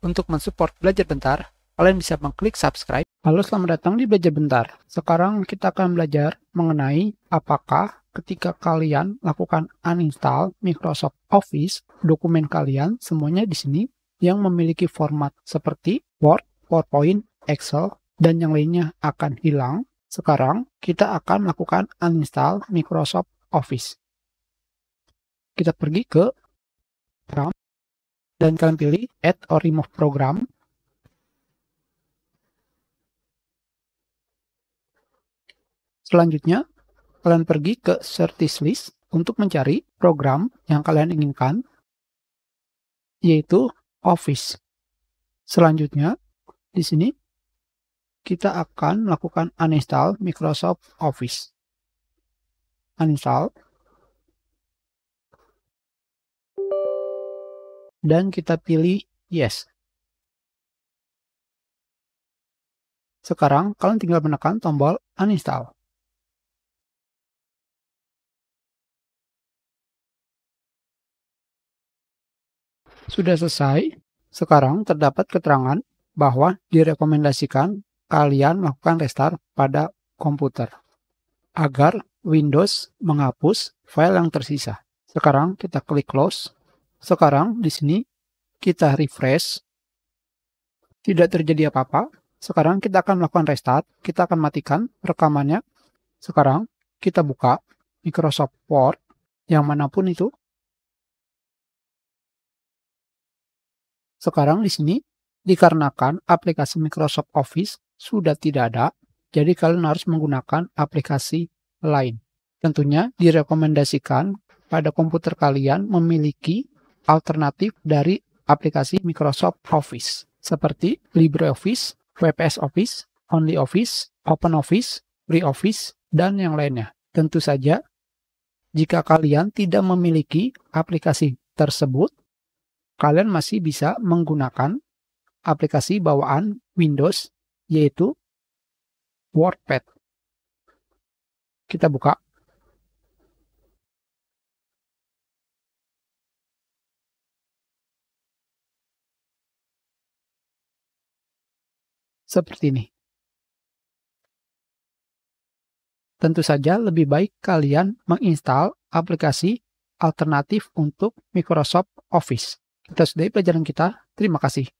Untuk mensupport Belajar Bentar, kalian bisa mengklik subscribe. Halo, selamat datang di Belajar Bentar. Sekarang kita akan belajar mengenai apakah ketika kalian lakukan uninstall Microsoft Office, dokumen kalian semuanya di sini yang memiliki format seperti Word, PowerPoint, Excel, dan yang lainnya akan hilang. Sekarang kita akan melakukan uninstall Microsoft Office. Kita pergi ke RAM dan kalian pilih add or remove program. Selanjutnya, kalian pergi ke certis list untuk mencari program yang kalian inginkan, yaitu Office. Selanjutnya, di sini kita akan melakukan uninstall Microsoft Office. Uninstall. dan kita pilih yes. Sekarang kalian tinggal menekan tombol uninstall. Sudah selesai. Sekarang terdapat keterangan bahwa direkomendasikan kalian melakukan restart pada komputer agar Windows menghapus file yang tersisa. Sekarang kita klik close sekarang di sini kita refresh. Tidak terjadi apa-apa. Sekarang kita akan melakukan restart. Kita akan matikan rekamannya. Sekarang kita buka Microsoft Word yang manapun itu. Sekarang di sini dikarenakan aplikasi Microsoft Office sudah tidak ada, jadi kalian harus menggunakan aplikasi lain. Tentunya direkomendasikan pada komputer kalian memiliki alternatif dari aplikasi Microsoft Office seperti LibreOffice, WPS Office, OnlyOffice, OpenOffice, FreeOffice, dan yang lainnya. Tentu saja, jika kalian tidak memiliki aplikasi tersebut, kalian masih bisa menggunakan aplikasi bawaan Windows, yaitu WordPad. Kita buka seperti ini. Tentu saja lebih baik kalian menginstal aplikasi alternatif untuk Microsoft Office. Kita sudahi pelajaran kita. Terima kasih.